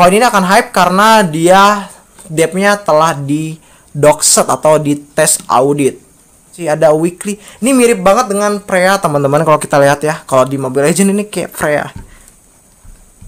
Koin ini akan hype karena dia depnya telah di doxet atau di tes audit. Sih ada weekly. Ini mirip banget dengan Freya teman-teman kalau kita lihat ya. Kalau di Mobile Legend ini kayak Freya.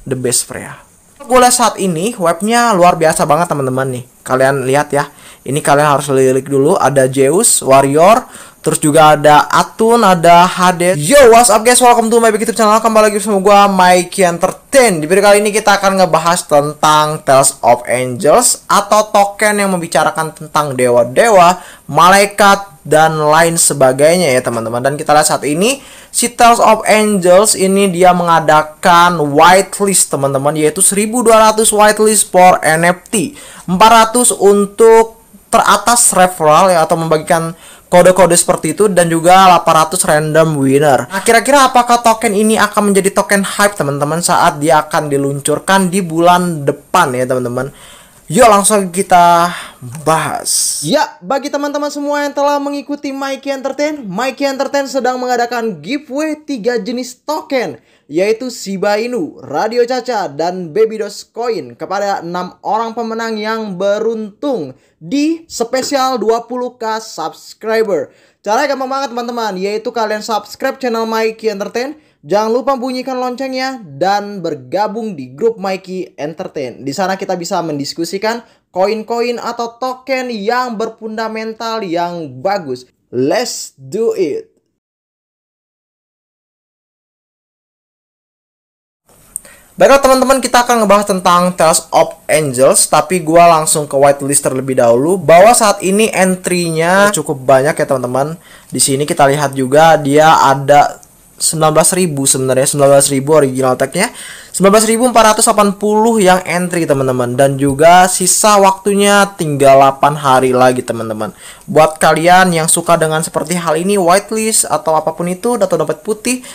The best Freya. Gue lihat saat ini webnya luar biasa banget teman-teman nih. Kalian lihat ya. Ini kalian harus lirik dulu ada Zeus, Warrior, Terus juga ada Atun, ada Hades. Yo, what's up guys? Welcome to my big YouTube channel. Kembali lagi bersama gue, Mikey Entertain. Di video kali ini kita akan ngebahas tentang Tales of Angels atau token yang membicarakan tentang dewa-dewa, malaikat, dan lain sebagainya ya teman-teman. Dan kita lihat saat ini si Tales of Angels ini dia mengadakan whitelist teman-teman yaitu 1200 whitelist for NFT. 400 untuk teratas referral ya atau membagikan kode-kode seperti itu dan juga 800 random winner. Nah, kira-kira apakah token ini akan menjadi token hype teman-teman saat dia akan diluncurkan di bulan depan ya teman-teman? Yuk langsung kita bahas. Ya, bagi teman-teman semua yang telah mengikuti Mikey Entertain, Mikey Entertain sedang mengadakan giveaway 3 jenis token yaitu Shiba Inu, Radio Caca, dan Baby Dos Coin kepada enam orang pemenang yang beruntung di spesial 20k subscriber. Caranya gampang banget teman-teman, yaitu kalian subscribe channel Mikey Entertain, Jangan lupa bunyikan loncengnya dan bergabung di grup Mikey Entertain. Di sana kita bisa mendiskusikan koin-koin atau token yang berfundamental yang bagus. Let's do it! Baiklah teman-teman kita akan ngebahas tentang Tales of Angels Tapi gue langsung ke whitelist terlebih dahulu Bahwa saat ini entry-nya cukup banyak ya teman-teman Di sini kita lihat juga dia ada 19.000 sebenarnya 19.000 original tag-nya 19.480 yang entry teman-teman dan juga sisa waktunya tinggal 8 hari lagi teman-teman buat kalian yang suka dengan seperti hal ini whitelist atau apapun itu atau dompet putih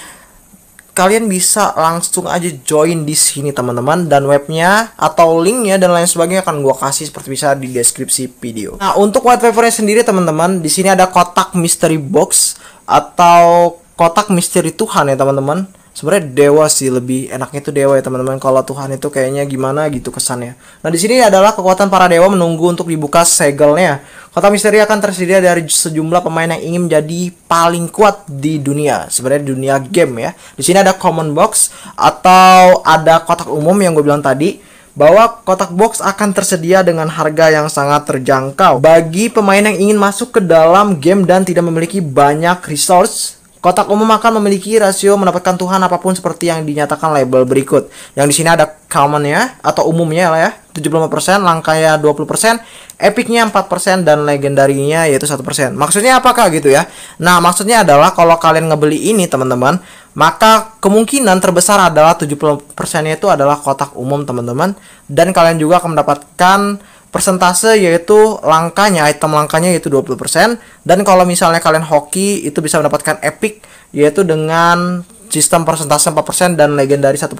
kalian bisa langsung aja join di sini teman-teman dan webnya atau linknya dan lain sebagainya akan gua kasih seperti bisa di deskripsi video. Nah untuk white papernya sendiri teman-teman di sini ada kotak mystery box atau kotak misteri Tuhan ya teman-teman sebenarnya dewa sih lebih enaknya itu dewa ya teman-teman kalau Tuhan itu kayaknya gimana gitu kesannya nah di sini adalah kekuatan para dewa menunggu untuk dibuka segelnya kota misteri akan tersedia dari sejumlah pemain yang ingin menjadi paling kuat di dunia sebenarnya dunia game ya di sini ada common box atau ada kotak umum yang gue bilang tadi bahwa kotak box akan tersedia dengan harga yang sangat terjangkau bagi pemain yang ingin masuk ke dalam game dan tidak memiliki banyak resource Kotak umum akan memiliki rasio mendapatkan Tuhan apapun seperti yang dinyatakan label berikut. Yang di sini ada common ya atau umumnya lah ya, 75%, langkaya 20%, epicnya 4% dan legendarinya yaitu 1%. Maksudnya apakah gitu ya? Nah, maksudnya adalah kalau kalian ngebeli ini teman-teman, maka kemungkinan terbesar adalah 70%-nya itu adalah kotak umum teman-teman dan kalian juga akan mendapatkan persentase yaitu langkahnya item langkahnya yaitu 20% dan kalau misalnya kalian hoki itu bisa mendapatkan epic yaitu dengan sistem persentase 4% dan legendaris 1%.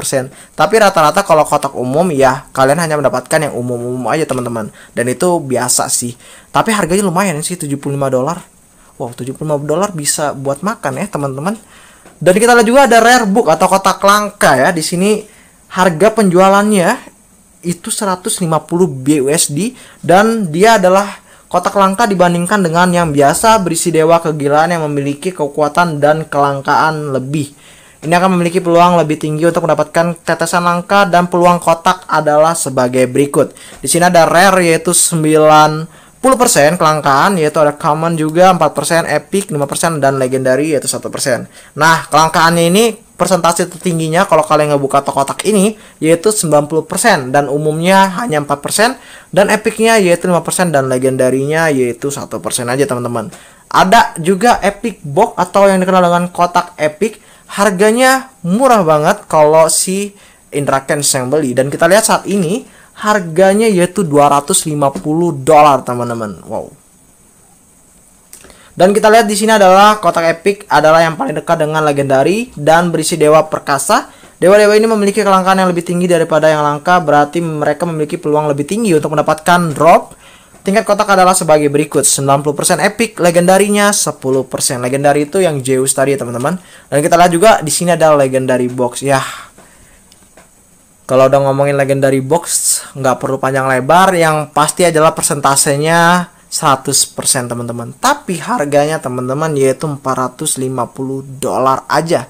Tapi rata-rata kalau kotak umum ya kalian hanya mendapatkan yang umum-umum aja teman-teman. Dan itu biasa sih. Tapi harganya lumayan sih 75 dolar. Wow, 75 dolar bisa buat makan ya, teman-teman. Dan kita lihat juga ada rare book atau kotak langka ya. Di sini harga penjualannya itu 150 BUSD dan dia adalah kotak langka dibandingkan dengan yang biasa berisi dewa kegilaan yang memiliki kekuatan dan kelangkaan lebih. Ini akan memiliki peluang lebih tinggi untuk mendapatkan tetesan langka dan peluang kotak adalah sebagai berikut. Di sini ada rare yaitu 9 10% kelangkaan yaitu ada common juga 4%, epic 5% dan legendary yaitu 1%. Nah, kelangkaannya ini persentase tertingginya kalau kalian ngebuka kotak ini yaitu 90% dan umumnya hanya 4% dan epicnya yaitu 5% dan legendarinya yaitu 1% aja teman-teman. Ada juga epic box atau yang dikenal dengan kotak epic harganya murah banget kalau si Indra Kens yang beli dan kita lihat saat ini Harganya yaitu 250 dolar, teman-teman. Wow. Dan kita lihat di sini adalah kotak epic adalah yang paling dekat dengan legendari dan berisi dewa perkasa. Dewa-dewa ini memiliki kelangkaan yang lebih tinggi daripada yang langka, berarti mereka memiliki peluang lebih tinggi untuk mendapatkan drop. Tingkat kotak adalah sebagai berikut, 90% epic, legendarinya 10%. Legendari itu yang Zeus tadi, teman-teman. Dan kita lihat juga di sini ada legendary box. ya. Kalau udah ngomongin legendary box, nggak perlu panjang lebar, yang pasti adalah persentasenya 100% teman-teman. Tapi harganya teman-teman yaitu 450 dolar aja.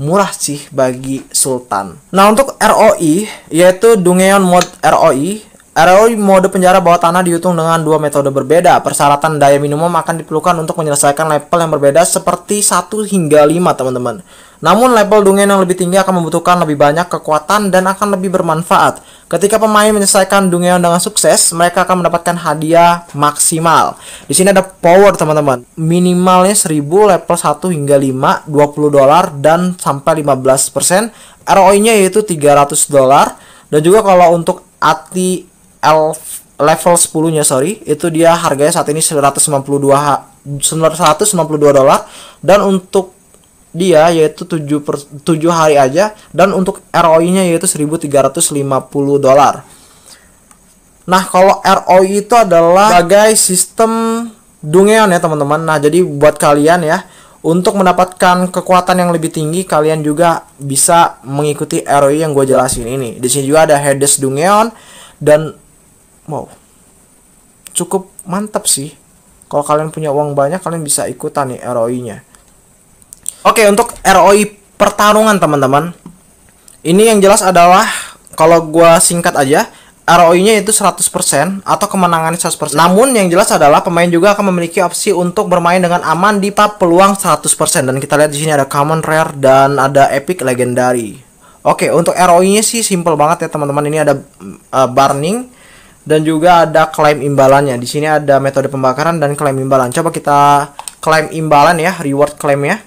Murah sih bagi Sultan. Nah untuk ROI, yaitu Dungeon Mode ROI, ROI mode penjara bawah tanah dihitung dengan dua metode berbeda. Persyaratan daya minimum akan diperlukan untuk menyelesaikan level yang berbeda seperti 1 hingga 5, teman-teman. Namun level dungeon yang lebih tinggi akan membutuhkan lebih banyak kekuatan dan akan lebih bermanfaat. Ketika pemain menyelesaikan dungeon dengan sukses, mereka akan mendapatkan hadiah maksimal. Di sini ada power teman-teman. Minimalnya 1000 level 1 hingga 5, 20 dolar dan sampai 15%. ROI-nya yaitu 300 dolar dan juga kalau untuk ATI elf level 10-nya sorry, itu dia harganya saat ini 192 192 dolar dan untuk dia yaitu 7 per, 7 hari aja dan untuk ROI-nya yaitu 1350 dolar. Nah, kalau ROI itu adalah sebagai sistem dungeon ya, teman-teman. Nah, jadi buat kalian ya, untuk mendapatkan kekuatan yang lebih tinggi, kalian juga bisa mengikuti ROI yang gue jelasin ini. Di sini juga ada Hades Dungeon dan wow. Cukup mantap sih. Kalau kalian punya uang banyak, kalian bisa ikutan nih ROI-nya. Oke, untuk ROI pertarungan teman-teman. Ini yang jelas adalah kalau gue singkat aja, ROI-nya itu 100% atau kemenangannya 100%. Namun yang jelas adalah pemain juga akan memiliki opsi untuk bermain dengan aman di pub peluang 100% dan kita lihat di sini ada common rare dan ada epic legendary. Oke, untuk ROI-nya sih simple banget ya teman-teman. Ini ada uh, eh, burning dan juga ada klaim imbalannya. Di sini ada metode pembakaran dan klaim imbalan. Coba kita klaim imbalan ya, reward klaim ya.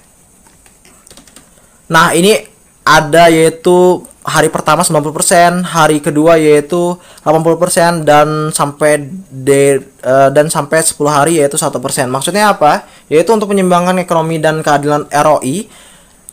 Nah, ini ada yaitu hari pertama 90%, hari kedua yaitu 80% dan sampai de, uh, dan sampai 10 hari yaitu 1%. Maksudnya apa? Yaitu untuk menyeimbangkan ekonomi dan keadilan ROI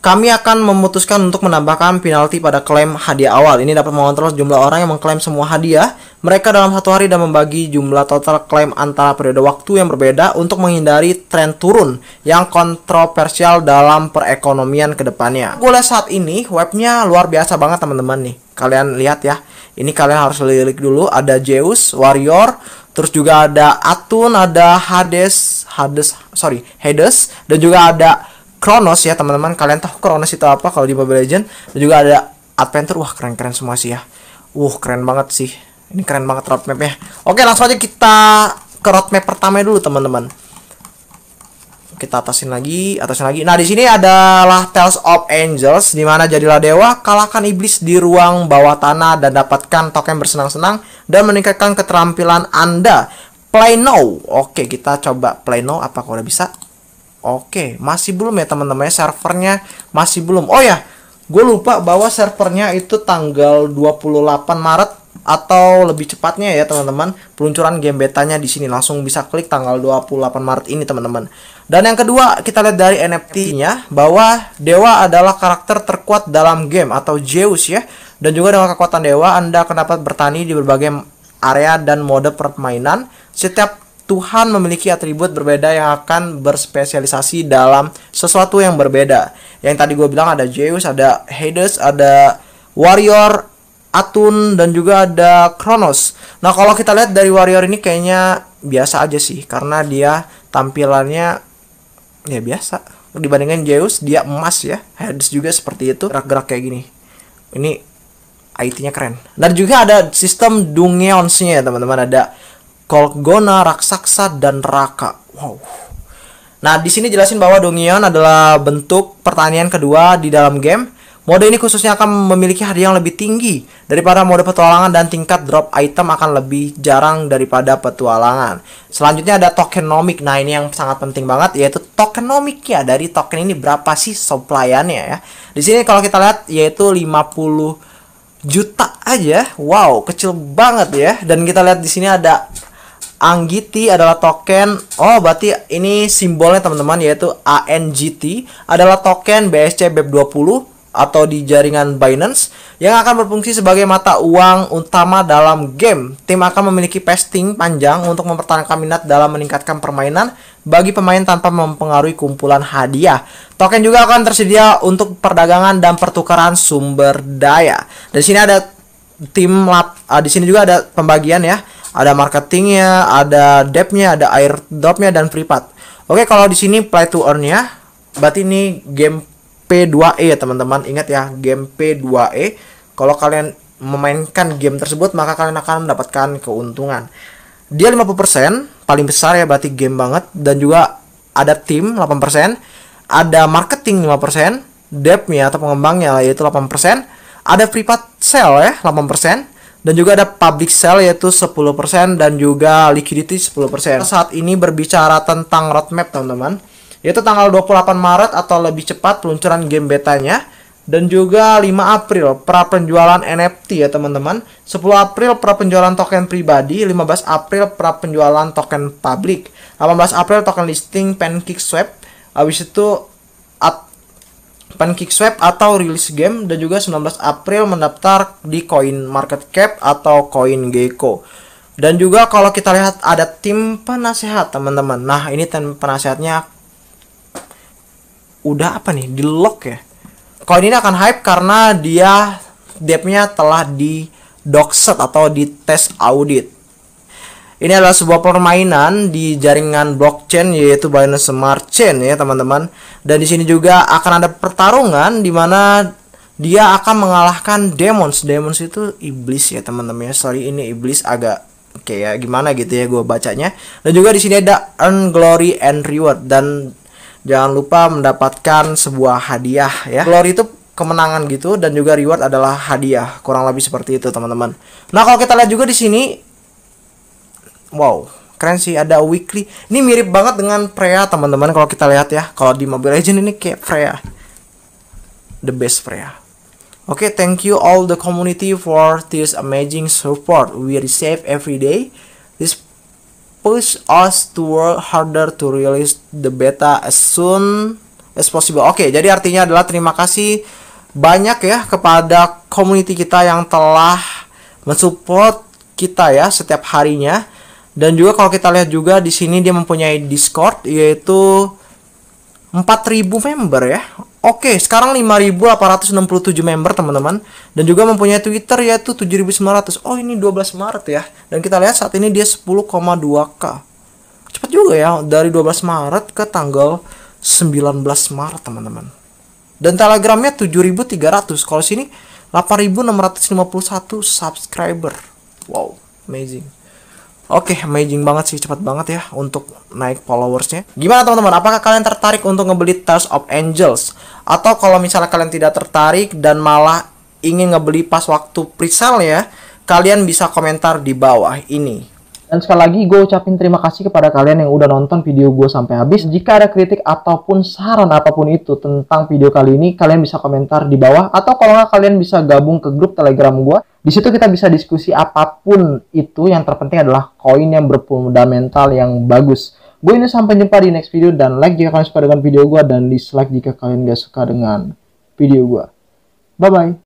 kami akan memutuskan untuk menambahkan penalti pada klaim hadiah awal. Ini dapat mengontrol jumlah orang yang mengklaim semua hadiah mereka dalam satu hari dan membagi jumlah total klaim antara periode waktu yang berbeda untuk menghindari tren turun yang kontroversial dalam perekonomian kedepannya. depannya. Gue lihat saat ini webnya luar biasa banget teman-teman nih. Kalian lihat ya. Ini kalian harus lirik dulu ada Zeus, Warrior, terus juga ada Atun, ada Hades, Hades, sorry, Hades dan juga ada Kronos ya teman-teman kalian tahu Kronos itu apa kalau di Mobile Legends dan juga ada Adventure wah keren-keren semua sih ya Wah uh, keren banget sih ini keren banget roadmapnya oke langsung aja kita ke roadmap pertama dulu teman-teman kita atasin lagi, atasin lagi. Nah, di sini adalah Tales of Angels di mana jadilah dewa, kalahkan iblis di ruang bawah tanah dan dapatkan token bersenang-senang dan meningkatkan keterampilan Anda. Play now. Oke, kita coba play now apa kalau udah bisa? Oke, masih belum ya teman-teman ya? servernya masih belum. Oh ya, gue lupa bahwa servernya itu tanggal 28 Maret atau lebih cepatnya ya teman-teman peluncuran game betanya di sini langsung bisa klik tanggal 28 Maret ini teman-teman dan yang kedua kita lihat dari NFT-nya bahwa dewa adalah karakter terkuat dalam game atau Zeus ya dan juga dengan kekuatan dewa Anda akan dapat bertani di berbagai area dan mode permainan setiap Tuhan memiliki atribut berbeda yang akan berspesialisasi dalam sesuatu yang berbeda. Yang tadi gue bilang ada Zeus, ada Hades, ada Warrior, Atun, dan juga ada Kronos. Nah kalau kita lihat dari Warrior ini kayaknya biasa aja sih, karena dia tampilannya ya biasa. Dibandingkan Zeus, dia emas ya. Hades juga seperti itu, gerak-gerak kayak gini. Ini IT-nya keren. Dan juga ada sistem dungeons-nya teman-teman. Ada Kolgona, Raksasa, dan Raka. Wow. Nah, di sini jelasin bahwa Dongion adalah bentuk pertanian kedua di dalam game. Mode ini khususnya akan memiliki hadiah yang lebih tinggi daripada mode petualangan dan tingkat drop item akan lebih jarang daripada petualangan. Selanjutnya ada tokenomic. Nah, ini yang sangat penting banget yaitu tokenomic ya. Dari token ini berapa sih supply-annya ya. Di sini kalau kita lihat yaitu 50 juta aja. Wow, kecil banget ya. Dan kita lihat di sini ada Anggiti adalah token oh berarti ini simbolnya teman-teman yaitu ANGT adalah token BSC BEP20 atau di jaringan Binance yang akan berfungsi sebagai mata uang utama dalam game. Tim akan memiliki pasting panjang untuk mempertahankan minat dalam meningkatkan permainan bagi pemain tanpa mempengaruhi kumpulan hadiah. Token juga akan tersedia untuk perdagangan dan pertukaran sumber daya. Di sini ada tim lap, uh, di sini juga ada pembagian ya ada marketingnya, ada depthnya, ada air dropnya dan privat. Oke, kalau di sini play to earn ya, berarti ini game P2E ya teman-teman. Ingat ya, game P2E. Kalau kalian memainkan game tersebut, maka kalian akan mendapatkan keuntungan. Dia 50% paling besar ya, berarti game banget dan juga ada tim 8%, ada marketing 5%, depthnya atau pengembangnya yaitu 8%, ada privat sale ya 8%, dan juga ada public sell yaitu 10% dan juga liquidity 10%. Saat ini berbicara tentang roadmap teman-teman, yaitu tanggal 28 Maret atau lebih cepat peluncuran game betanya dan juga 5 April pra penjualan NFT ya teman-teman. 10 April pra penjualan token pribadi, 15 April pra penjualan token publik, 18 April token listing Pancake Swap, habis itu Pancake Swap atau rilis game dan juga 19 April mendaftar di Coin Market Cap atau Coin Gecko. Dan juga kalau kita lihat ada tim penasehat teman-teman. Nah ini tim penasehatnya udah apa nih di lock ya. Koin ini akan hype karena dia depnya telah di doxet atau di test audit. Ini adalah sebuah permainan di jaringan blockchain yaitu Binance Smart Chain ya teman-teman. Dan di sini juga akan ada pertarungan di mana dia akan mengalahkan demons. Demons itu iblis ya teman-teman ya. Sorry ini iblis agak kayak ya, gimana gitu ya gue bacanya. Dan juga di sini ada earn glory and reward dan jangan lupa mendapatkan sebuah hadiah ya. Glory itu kemenangan gitu dan juga reward adalah hadiah kurang lebih seperti itu teman-teman. Nah kalau kita lihat juga di sini wow keren sih ada weekly ini mirip banget dengan Freya teman-teman kalau kita lihat ya kalau di Mobile Legend ini kayak Freya the best Freya Oke, okay, thank you all the community for this amazing support we receive every day. This push us to work harder to release the beta as soon as possible. Oke, okay, jadi artinya adalah terima kasih banyak ya kepada community kita yang telah mensupport kita ya setiap harinya dan juga kalau kita lihat juga di sini dia mempunyai Discord yaitu 4000 member ya. Oke, sekarang 5867 member teman-teman dan juga mempunyai Twitter yaitu 7900. Oh, ini 12 Maret ya. Dan kita lihat saat ini dia 10,2k. Cepat juga ya dari 12 Maret ke tanggal 19 Maret teman-teman. Dan Telegramnya 7300. Kalau sini 8651 subscriber. Wow, amazing. Oke, okay, amazing banget sih, cepat banget ya untuk naik followersnya. Gimana teman-teman? Apakah kalian tertarik untuk ngebeli Tales of Angels? Atau kalau misalnya kalian tidak tertarik dan malah ingin ngebeli pas waktu pre sale ya, kalian bisa komentar di bawah ini. Dan sekali lagi gue ucapin terima kasih kepada kalian yang udah nonton video gue sampai habis. Jika ada kritik ataupun saran apapun itu tentang video kali ini, kalian bisa komentar di bawah atau kalau nggak kalian bisa gabung ke grup Telegram gue. Di situ kita bisa diskusi apapun itu. Yang terpenting adalah koin yang berfundamental yang bagus. Gue ini sampai jumpa di next video dan like jika kalian suka dengan video gue dan dislike jika kalian gak suka dengan video gue. Bye-bye.